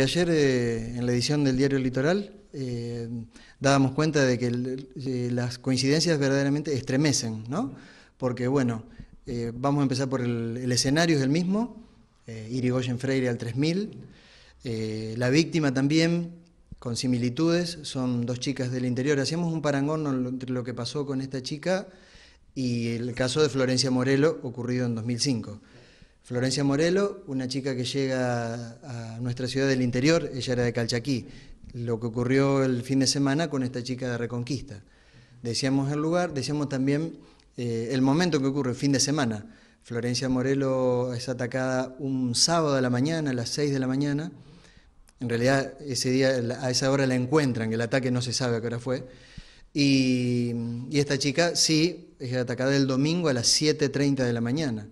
Ayer eh, en la edición del diario Litoral eh, dábamos cuenta de que eh, las coincidencias verdaderamente estremecen, ¿no? Porque bueno, vamos a empezar por el, escenario es el mismo, Irigoyen Freire al 3000, la víctima también con similitudes, son dos chicas del interior. Hacíamos un parangón entre lo que pasó con esta chica y el caso de Florencia Morelo ocurrido en 2005. Florencia Morelo, una chica que llega a nuestra ciudad del interior, ella era de Calchaquí, lo que ocurrió el fin de semana con esta chica de Reconquista. Decíamos el lugar, decíamos también eh, el momento que ocurre, el fin de semana. Florencia Morelo es atacada un sábado a la mañana, a las 6 de la mañana. En realidad, ese día, a esa hora la encuentran, el ataque no se sabe a qué hora fue. Y, y esta chica sí es atacada el domingo a las 7.30 de la mañana.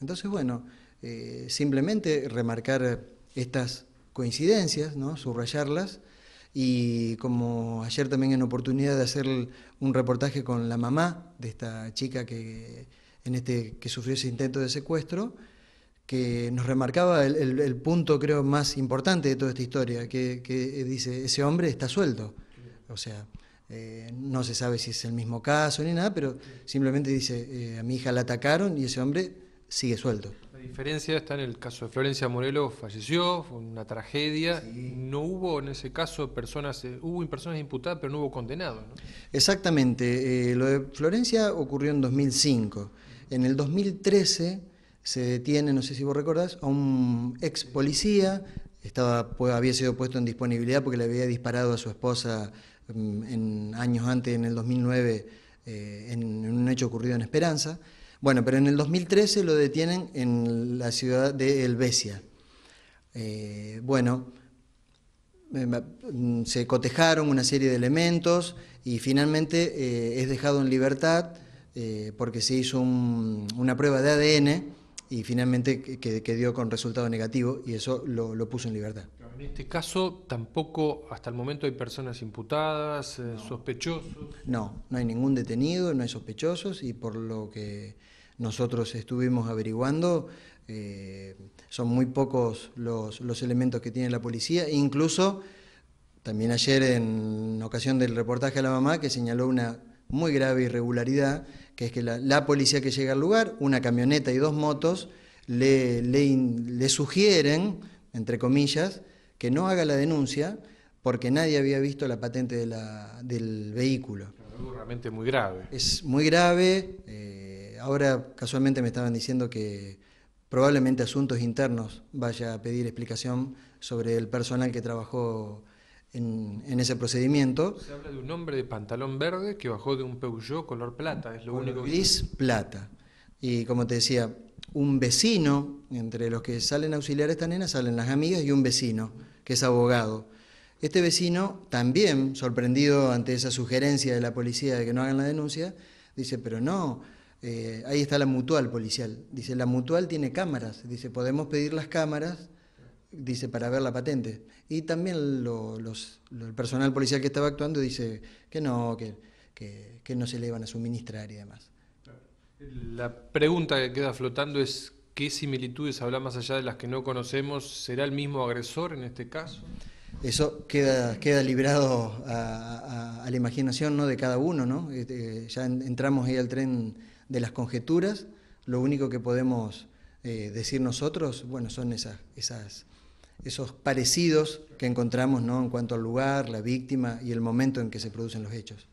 Entonces, bueno, eh, simplemente remarcar estas coincidencias, ¿no? subrayarlas, y como ayer también en oportunidad de hacer un reportaje con la mamá de esta chica que, en este, que sufrió ese intento de secuestro, que nos remarcaba el, punto creo más importante de toda esta historia, que, dice, ese hombre está suelto. O sea, eh, no se sabe si es el mismo caso ni nada, pero simplemente dice, eh, a mi hija la atacaron y ese hombre sigue suelto. La diferencia está en el caso de Florencia Morelos, falleció, fue una tragedia. y No hubo en ese caso personas, eh, hubo personas imputadas, pero no hubo condenados. ¿no? Exactamente. Eh, lo de Florencia ocurrió en 2005. En el 2013 se detiene, no sé si vos recordás, a un ex policía, estaba, pues, había sido puesto en disponibilidad porque le había disparado a su esposa mm, en, años antes, en el 2009, eh, en un hecho ocurrido en Esperanza. Bueno, pero en el 2013 lo detienen en la ciudad de Helvecia. Eh, bueno, eh, mm, se cotejaron una serie de elementos y finalmente eh, es dejado en libertad porque se hizo una prueba de ADN y finalmente que, dio con resultado negativo y eso lo, puso en libertad. En este caso tampoco hasta el momento hay personas imputadas, sospechosos. No, no hay ningún detenido, no hay sospechosos y por lo que nosotros estuvimos averiguando, eh, son muy pocos los, elementos que tiene la policía, incluso también ayer en ocasión del reportaje a la mamá que señaló una muy grave irregularidad, que es que la, policía que llega al lugar, una camioneta y dos motos, le, sugieren, entre comillas, que no haga la denuncia porque nadie había visto la patente de del vehículo. Es realmente muy grave. Es muy grave. Eh, ahora casualmente me estaban diciendo que probablemente asuntos internos vaya a pedir explicación sobre el personal que trabajó en, ese procedimiento. Se habla de un hombre de pantalón verde que bajó de un Peugeot color plata, es lo único. Gris plata. Y como te decía, un vecino, entre los que salen a auxiliar a esta nena salen las amigas y un vecino, que es abogado. Este vecino, también sorprendido ante esa sugerencia de la policía de que no hagan la denuncia, dice, pero no, eh, ahí está la mutual policial. Dice, la mutual tiene cámaras. Dice, podemos pedir las cámaras, dice, para ver la patente. Y también el personal policial que estaba actuando dice que no, que, no se le van a suministrar y demás. La pregunta que queda flotando es, ¿qué similitudes habla más allá de las que no conocemos? ¿Será el mismo agresor en este caso? Eso queda, queda librado a, la imaginación ¿no? de cada uno, ¿no? Este, ya entramos ahí al tren de las conjeturas, lo único que podemos eh, decir nosotros, bueno, son esas, esas, esos parecidos que encontramos ¿no? en cuanto al lugar, la víctima y el momento en que se producen los hechos.